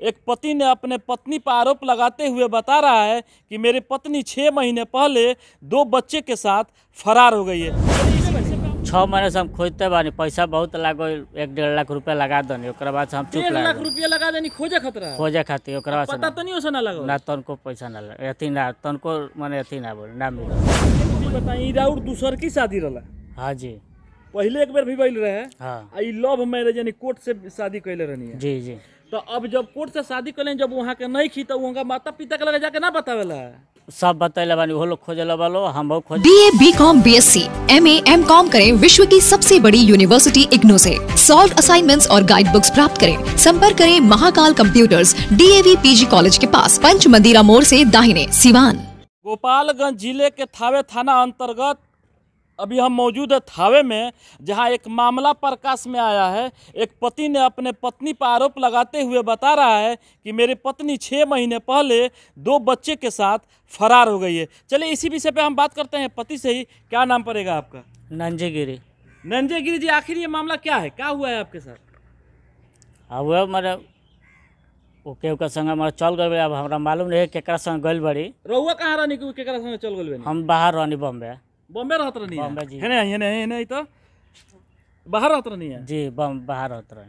एक पति ने अपने पत्नी पर आरोप लगाते हुए बता रहा है कि मेरी पत्नी छः महीने पहले दो बच्चे के साथ फरार हो गई है छः महीने से हम खोजते बानी पैसा बहुत लागो एक डेढ़ लाख रुपया लगा दनी बाद से हम चुप लाख रुपया लगा देनी खोजे खतरा खोजे खाती बाद पता तो नहीं ओसे ना लगा ना तनको तो पैसा ना लगा अथी ना तनको तो मैंने अथी ना बोल ना मिल बताई राउर दूसर की शादी रहा हाँ जी पहले एक बार भी बैल रहे हाँ लव मैरिज यानी कोर्ट से शादी कैले रहनी जी जी तो अब जब कोर्ट से शादी कर जब वहाँ के नहीं खी तो वहाँ माता पिता के लगे जाके ना बतावेला सब बताए बानी वो लोग लो हम खोज B A B com B S C M A M com करें विश्व की सबसे बड़ी यूनिवर्सिटी इग्नो से सॉल्व असाइनमेंट्स और गाइड बुक्स प्राप्त करें संपर्क करें Mahakal computers P G college के पास पंच मंदिरा मोड़ से दाहिने सिवान गोपालगंज जिले के थावे थाना अंतर्गत अभी हम मौजूद है थावे में जहां एक मामला प्रकाश में आया है एक पति ने अपने पत्नी पर आरोप लगाते हुए बता रहा है कि मेरी पत्नी छः महीने पहले दो बच्चे के साथ फरार हो गई है चलिए इसी विषय पे हम बात करते हैं पति से ही क्या नाम पड़ेगा आपका नंजे गिरी नंजे गिरी जी आखिर ये मामला क्या है क्या हुआ है आपके साथ हाँ वह मेरा ओके ओकर संग हमारा चल गए अब हमारा मालूम नहीं है केकरा संग गल बड़ी रहुआ कहाँ रहनी केकरा संग चल गए हम बाहर रहनी बॉम्बे बॉम्बे रहत रहनी बॉम्बे जी है ना है ना है ना तो बाहर रहत रहनी है जी बम बाहर रहत रहे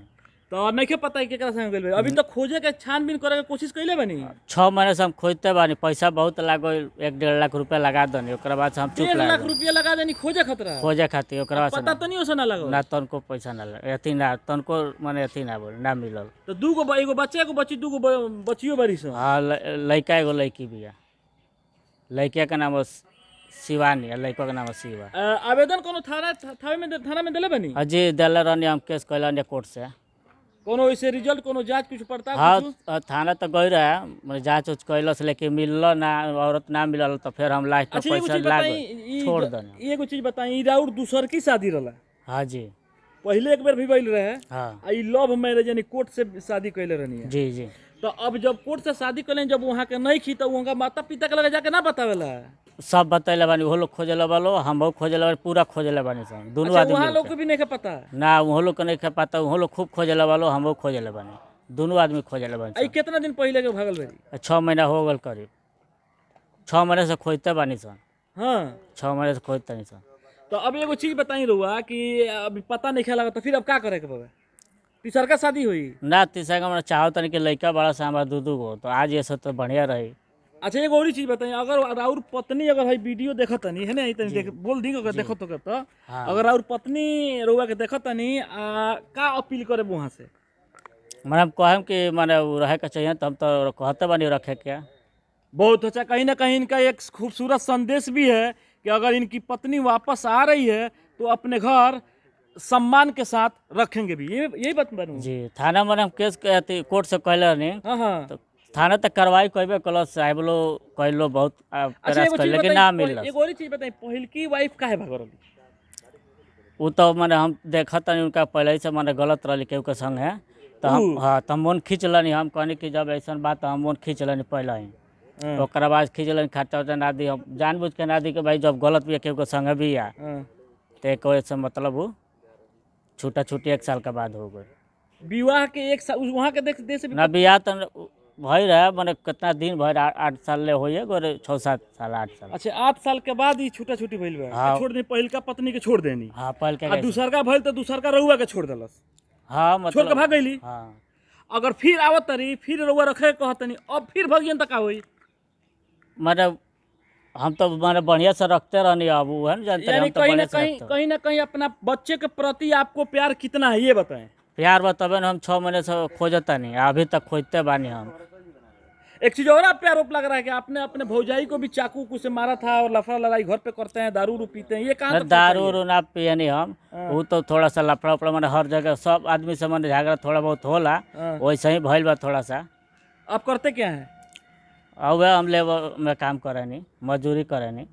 तो नहीं पता है केकरा संग अभी तो खोजे के छानबीन करे के कोशिश कइले बनी छः महीने से हम खोजते बानी पैसा बहुत लागो एक डेढ़ लाख रुपया लगा दनी ओकरा बाद से हम चुप डेढ़ लाख रुपया लगा देनी खोजे खतरा खोजे खातिर ओकरा बाद पता तो नहीं ओसा ना लगो ना तनको पैसा ना लग- अथी ना तनको माने अथी ना बोल ना मिलल तो दूगो ब- एगो बच्चा एगो बच्ची दूगो ब- बच्चियो बड़ी से हाँ लड़का एगो लड़की भी है लड़के का नाम बस शिवानी लड़को के नाम है शिवा आवेदन को थाना थाने में थाना में दिले बनी जी दिल रही हम केस कैलन कोर्ट से कोनो इसे रिजल्ट कोनो जांच कुछ पड़ता हाँ थाना तो गई रहे मैंने जांच उच कैलस लेकिन मिलल ना औरत ना मिलल तो फिर हम लाइफ अच्छा, पैसा लाग छोड़ देना एगो चीज बताई राउर दूसर की शादी रहा हाँ जी पहले एक बार भी बैल रहे हाँ लव मैरिज यानी कोर्ट से शादी कैले रहनी है जी जी तो अब जब कोर्ट से शादी कैले जब वहाँ के नहीं खी तो वहाँ माता पिता के लगे जाके ना बतावेला सब बताइले बानी वो लोग खोजल बालो हम लोग खोजल बानी पूरा खोजे बानी सब दोनों अच्छा, आदमी वहाँ लोग को भी नहीं पता ना वो लोग को नहीं पाता वो लोग खूब खोजल बालो हम लोग खोजल बानी दोनों आदमी खोजे बानी कितना दिन पहले के भागल भाई छः महीना हो गल करीब छः महीने से खोजते बानी सन हाँ छः महीने से खोजते नहीं सन तो अब एगो चीज बताई रहुआ कि अभी पता नहीं खेला तो फिर अब क्या करे के बाबा तीसर का शादी हुई ना तीसर का हमारा चाहो तन के लड़का बड़ा सा हमारा दू दू गो तो आज ये सब तो बढ़िया रही अच्छा एगो और चीज बताई अगर राउर पत्नी अगर भाई वीडियो देख तनी है ना देख बोल दी अगर देखो तो तो अगर राउर पत्नी रुआ के देख तनी का अपील करे वहाँ से मैंने हम कहम कि मैंने रहे के चाहिए तो हम तो कहते बनी रखे क्या बहुत अच्छा कहीं ना कहीं इनका एक खूबसूरत संदेश भी है कि अगर इनकी पत्नी वापस आ रही है तो अपने घर सम्मान के साथ रखेंगे भी ये यही बात बनू जी थाना में हम केस कोर्ट से कह रहे हाँ, हाँ। तो थाना तक कार्रवाई कहबे कल साहब लो कह लो बहुत अच्छा, प्रयास कर लेकिन ना मिल एक और चीज बताई पहल की वाइफ का है भगवान वो तो मैंने हम देखा था उनका पहले से मैंने गलत रही केहू के संग है तो हम हाँ तो हम मोन खींच लनी हम कहनी कि जब ऐसा बात हम मोन खींच लनी पहले ही तो हाँ। ओकरा बाद खींचल खर्चा उर्चा ना दी हम जानबूझ के ना दी कि भाई जब गलत भी केहू संगे भी आ हाँ। तो कोई से मतलब वो छूटा छूटी एक साल के बाद हो गए विवाह के एक साल वहाँ के देख देश ना बियाह तो भय रहे मैंने कितना दिन भर आठ साल ले होइए गोरे छः सात साल आठ साल अच्छा आठ साल के बाद ही छूटा छूटी भैल हाँ। छोड़ दे का पत्नी के छोड़ देनी हाँ पहल के दूसर का भैल तो दूसर का रहुआ के छोड़ दिलस हाँ मतलब छोड़ के भाग गई हाँ अगर फिर आवत तरी फिर रउआ रखे कहतनी अब फिर भगियन तक आवई मैंने हम तो मैंने बढ़िया से रखते रहने अब वो है ना जानते हैं तो कहीं ना कहीं कहीं ना कहीं अपना बच्चे के प्रति आपको प्यार कितना है ये बताएं प्यार बताबे ना हम छः महीने से खोजता नहीं अभी तक खोजते बानी हम एक चीज और आप पे आरोप लग रहा है कि आपने अपने भौजाई को भी चाकू उकू से मारा था और लफड़ा लड़ाई घर पे करते हैं दारू रू पीते हैं ये कहाँ दारू रू ना पिए नहीं हम वो हाँ। तो थोड़ा सा लफड़ा उफड़ा मैंने हर जगह सब आदमी से मैंने झगड़ा थोड़ा बहुत होला हाँ। वैसे ही भैल बा थोड़ा सा आप करते क्या है हुआ हम लेबर में काम करनी मजदूरी करनी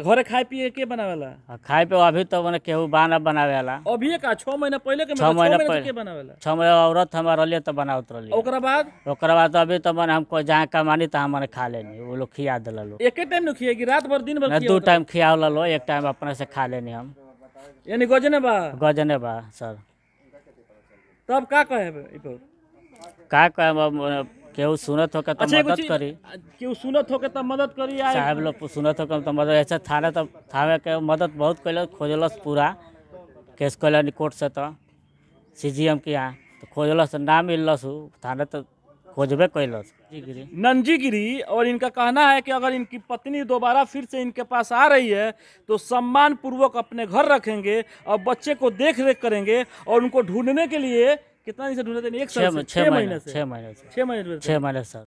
घर खाए पिए के बनावे खाए पे अभी तो मैंने केहू बना बनावे अभी का छह महीना पहले मतलब छह महीना पहले छह महीना औरत हमारा रहिए तो बनावत रही ओकरा बाद ओकरा अभी तो मैंने हमको जहाँ कमानी तो मैंने खा लेनी वो लोग खिया दिल लोग एक टाइम न खिएगी रात भर दिन भर दो टाइम खिया लो एक टाइम अपने से खा लेनी हम यानी गजने बा गजने बा सर तब का कहे का कहे केहू सुनत हो के तो मदद करी केहू सुनत हो के तो मदद करी साहब लोग सुनत हो के तो मदद ऐसा थाने तो थाने के मदद बहुत कैल खोजलस पूरा केस कैलन कोर्ट से तो सी जी एम के यहाँ तो खोजलस ना मिललस थाने तो खोजबे कैलस नंजीगिरी और इनका कहना है कि अगर इनकी पत्नी दोबारा फिर से इनके पास आ रही है तो सम्मान पूर्वक अपने घर रखेंगे और बच्चे को देख रेख करेंगे और उनको ढूंढने के लिए कितना दिन से ढूंढ रहे थे एक साल छह महीने से महीने महीने छः महीने छः महीने सर